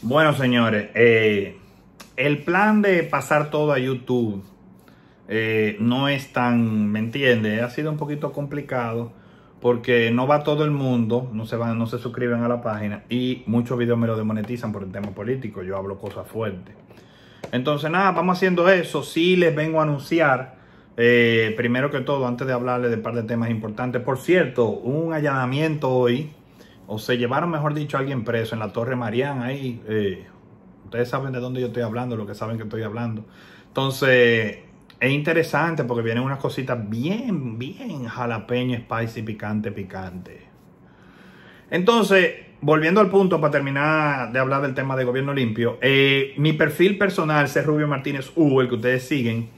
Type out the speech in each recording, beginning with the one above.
Bueno, señores, eh, el plan de pasar todo a YouTube eh, no es tan, ¿me entiendes, Ha sido un poquito complicado porque no va todo el mundo, no se van, no se suscriben a la página y muchos videos me lo demonetizan por el tema político. Yo hablo cosas fuertes. Entonces, nada, vamos haciendo eso. Sí les vengo a anunciar, eh, primero que todo, antes de hablarles de un par de temas importantes. Por cierto, un allanamiento hoy o se llevaron, mejor dicho, a alguien preso en la Torre Mariana, ahí. Eh, ustedes saben de dónde yo estoy hablando, lo que saben que estoy hablando. Entonces, es interesante porque vienen unas cositas bien, bien jalapeño, spicy, picante, picante. Entonces, volviendo al punto para terminar de hablar del tema de gobierno limpio, eh, mi perfil personal, C. Rubio Martínez Hugo, el que ustedes siguen,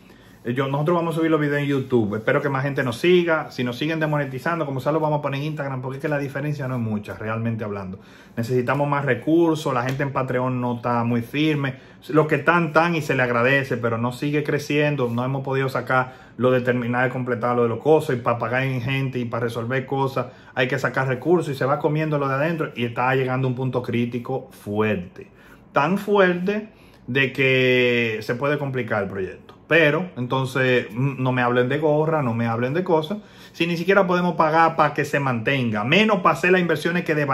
eh, nosotros vamos a subir los videos en YouTube. Espero que más gente nos siga. Si nos siguen demonetizando, como sea, lo vamos a poner en Instagram, porque es que la diferencia no es mucha, realmente hablando. Necesitamos más recursos, la gente en Patreon no está muy firme. Los que están, tan y se le agradece, pero no sigue creciendo. No hemos podido sacar lo determinado y de completar lo de los cosas y para pagar en gente y para resolver cosas. Hay que sacar recursos y se va comiendo lo de adentro y está llegando un punto crítico fuerte. Tan fuerte de que se puede complicar el proyecto. Pero entonces mm, no me hablen de gorra, no me hablen de cosas, si ni siquiera podemos pagar para que se mantenga, menos para hacer las inversiones que de,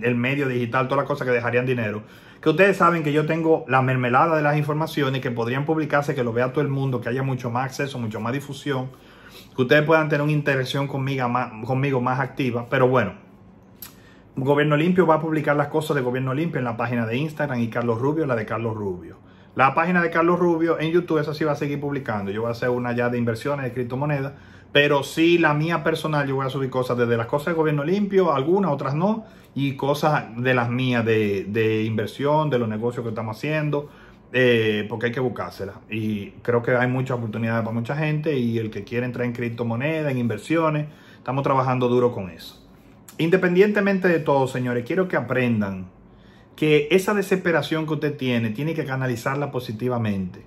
del medio digital, todas las cosas que dejarían dinero. Que ustedes saben que yo tengo la mermelada de las informaciones que podrían publicarse, que lo vea todo el mundo, que haya mucho más acceso, mucho más difusión, que ustedes puedan tener una interacción conmigo más, conmigo más activa. Pero bueno, Gobierno Limpio va a publicar las cosas de Gobierno Limpio en la página de Instagram y Carlos Rubio, la de Carlos Rubio. La página de Carlos Rubio en YouTube, esa sí va a seguir publicando. Yo voy a hacer una ya de inversiones de criptomonedas, pero sí la mía personal, yo voy a subir cosas desde las cosas de gobierno limpio, algunas, otras no, y cosas de las mías de, de inversión, de los negocios que estamos haciendo, eh, porque hay que buscárselas. Y creo que hay muchas oportunidades para mucha gente y el que quiere entrar en criptomonedas, en inversiones, estamos trabajando duro con eso. Independientemente de todo, señores, quiero que aprendan que esa desesperación que usted tiene tiene que canalizarla positivamente.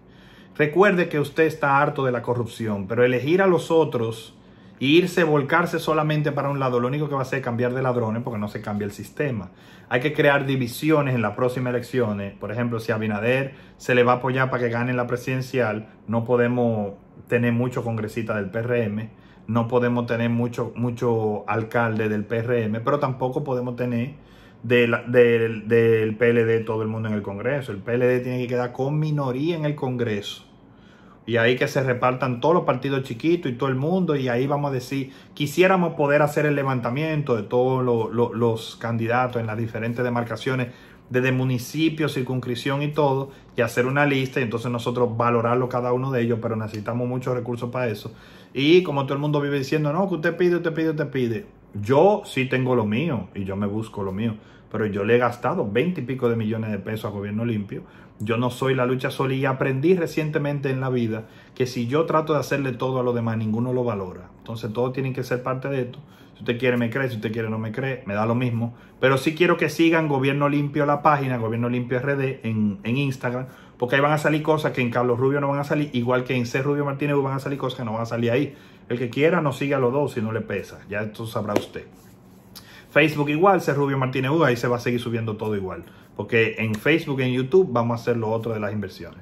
Recuerde que usted está harto de la corrupción, pero elegir a los otros e irse, volcarse solamente para un lado, lo único que va a hacer es cambiar de ladrones porque no se cambia el sistema. Hay que crear divisiones en las próximas elecciones. Por ejemplo, si a Binader se le va a apoyar para que gane la presidencial, no podemos tener mucho congresista del PRM, no podemos tener mucho, mucho alcaldes del PRM, pero tampoco podemos tener del, del, del PLD todo el mundo en el Congreso. El PLD tiene que quedar con minoría en el Congreso. Y ahí que se repartan todos los partidos chiquitos y todo el mundo. Y ahí vamos a decir, quisiéramos poder hacer el levantamiento de todos los candidatos en las diferentes demarcaciones, desde municipios, circunscripción y todo, y hacer una lista. Y entonces nosotros valorarlo cada uno de ellos, pero necesitamos muchos recursos para eso. Y como todo el mundo vive diciendo, no, que usted pide, usted pide, usted pide. Yo sí tengo lo mío y yo me busco lo mío, pero yo le he gastado 20 y pico de millones de pesos a Gobierno Limpio. Yo no soy la lucha sola y aprendí recientemente en la vida que si yo trato de hacerle todo a los demás, ninguno lo valora. Entonces todos tienen que ser parte de esto. Si usted quiere, me cree. Si usted quiere, no me cree. Me da lo mismo. Pero sí quiero que sigan Gobierno Limpio la página, Gobierno Limpio RD en, en Instagram, porque ahí van a salir cosas que en Carlos Rubio no van a salir, igual que en C. Rubio Martínez van a salir cosas que no van a salir ahí. El que quiera no siga a los dos si no le pesa. Ya esto sabrá usted. Facebook igual, se Rubio Martínez Hugo, Ahí se va a seguir subiendo todo igual. Porque en Facebook y en YouTube vamos a hacer lo otro de las inversiones.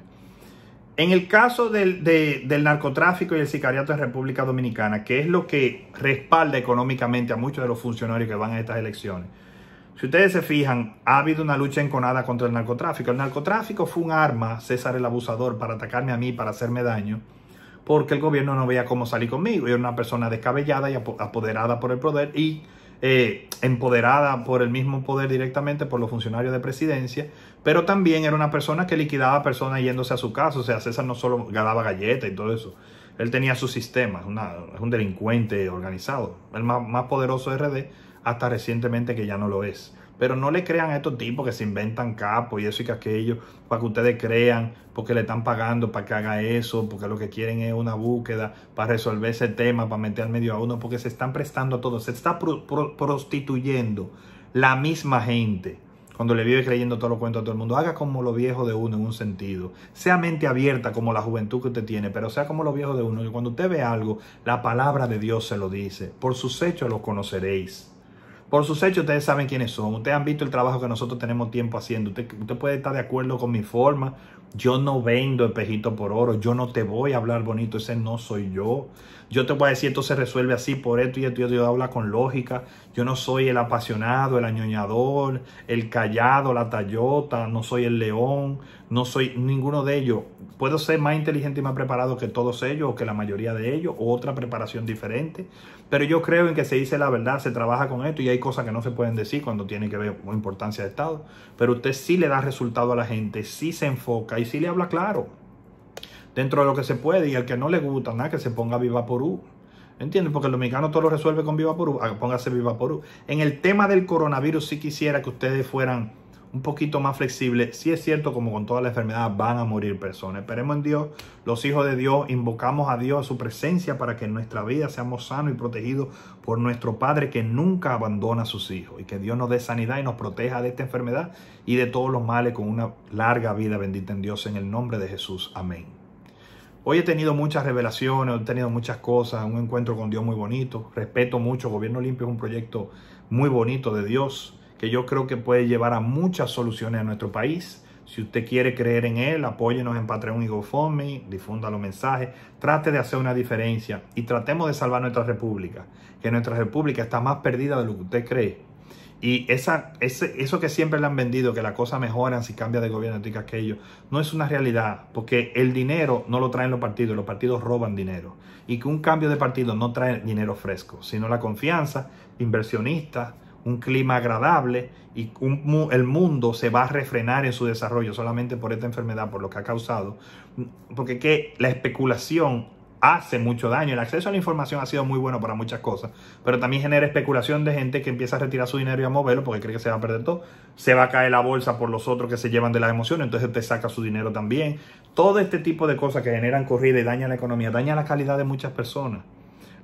En el caso del, del, narcotráfico y el sicariato en República Dominicana, que es lo que respalda económicamente a muchos de los funcionarios que van a estas elecciones, si ustedes se fijan, ha habido una lucha enconada contra el narcotráfico. El narcotráfico fue un arma, César el Abusador, para atacarme a mí, para hacerme daño porque el gobierno no veía cómo salir conmigo. y era una persona descabellada y apoderada por el poder y eh, empoderada por el mismo poder directamente por los funcionarios de presidencia, pero también era una persona que liquidaba personas yéndose a su casa. O sea, César no solo ganaba galletas y todo eso. Él tenía su sistema, es un delincuente organizado, el más, más poderoso RD, hasta recientemente que ya no lo es. Pero no le crean a estos tipos que se inventan capos y eso y aquello, para que ustedes crean, porque le están pagando para que haga eso, porque lo que quieren es una búsqueda para resolver ese tema, para meter al medio a uno, porque se están prestando a todo. Se está prostituyendo la misma gente cuando le vive creyendo Todo lo cuentos a todo el mundo. Haga como lo viejo de uno en un sentido. Sea mente abierta como la juventud que usted tiene, pero sea como lo viejo de uno. Y cuando usted ve algo, la palabra de Dios se lo dice. Por sus hechos los conoceréis. Por sus hechos ustedes saben quiénes son, ustedes han visto el trabajo que nosotros tenemos tiempo haciendo, usted, puede estar de acuerdo con mi forma, yo no vendo pejito por oro, yo no te voy a hablar bonito, ese no soy yo. Yo te voy a decir, esto se resuelve así por esto y esto. Yo, yo habla con lógica. Yo no soy el apasionado, el añoñador, el callado, la tallota. No soy el león. No soy ninguno de ellos. Puedo ser más inteligente y más preparado que todos ellos o que la mayoría de ellos o otra preparación diferente. Pero yo creo en que se dice la verdad, se trabaja con esto y hay cosas que no se pueden decir cuando tiene que ver con importancia de Estado. Pero usted sí le da resultado a la gente, sí se enfoca y sí le habla claro dentro de lo que se puede y al que no le gusta nada que se ponga Viva Porú. ¿Entiendes? Porque el dominicano todo lo resuelve con Viva Porú. Ah, póngase Viva Porú. En el tema del coronavirus sí quisiera que ustedes fueran un poquito más flexibles. Sí es cierto, como con toda la enfermedad van a morir personas. Esperemos en Dios, los hijos de Dios, invocamos a Dios, a su presencia para que en nuestra vida seamos sanos y protegidos por nuestro Padre que nunca abandona a sus hijos. Y que Dios nos dé sanidad y nos proteja de esta enfermedad y de todos los males con una larga vida bendita en Dios en el nombre de Jesús. Amén. Hoy he tenido muchas revelaciones, he tenido muchas cosas, un encuentro con Dios muy bonito, respeto mucho, Gobierno Limpio es un proyecto muy bonito de Dios que yo creo que puede llevar a muchas soluciones a nuestro país. Si usted quiere creer en él, apóyenos en Patreon y GoFundMe, difunda los mensajes, trate de hacer una diferencia y tratemos de salvar nuestra república, que nuestra república está más perdida de lo que usted cree. Y esa, ese, eso que siempre le han vendido, que la cosa mejoran si cambia de gobierno, aquello, no es una realidad, porque el dinero no lo traen los partidos, los partidos roban dinero. Y que un cambio de partido no trae dinero fresco, sino la confianza, inversionistas, un clima agradable y el mundo se va a refrenar en su desarrollo solamente por esta enfermedad, por lo que ha causado. Porque que la especulación hace mucho daño. El acceso a la información ha sido muy bueno para muchas cosas, pero también genera especulación de gente que empieza a retirar su dinero y a moverlo porque cree que se va a perder todo. Se va a caer la bolsa por los otros que se llevan de las emociones, entonces te saca su dinero también. Todo este tipo de cosas que generan corrida y daña la economía, daña la calidad de muchas personas.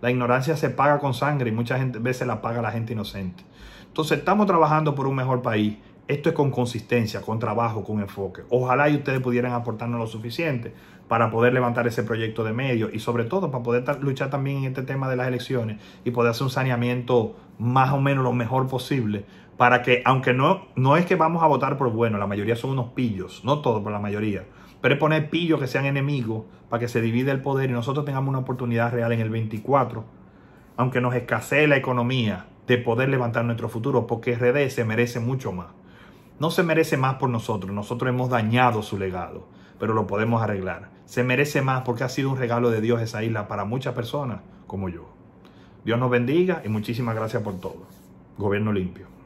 La ignorancia se paga con sangre y muchas veces la paga la gente inocente. Entonces estamos trabajando por un mejor país esto es con consistencia, con trabajo, con enfoque. Ojalá y ustedes pudieran aportarnos lo suficiente para poder levantar ese proyecto de medio y sobre todo para poder luchar también en este tema de las elecciones y poder hacer un saneamiento más o menos lo mejor posible para que, aunque no, no es que vamos a votar por bueno, la mayoría son unos pillos, no todos, pero la mayoría, pero es poner pillos que sean enemigos para que se divida el poder y nosotros tengamos una oportunidad real en el 24, aunque nos escasee la economía de poder levantar nuestro futuro, porque RD se merece mucho más no se merece más por nosotros, nosotros hemos dañado su legado, pero lo podemos arreglar. Se merece más porque ha sido un regalo de Dios esa isla para muchas personas como yo. Dios nos bendiga y muchísimas gracias por todo. Gobierno limpio.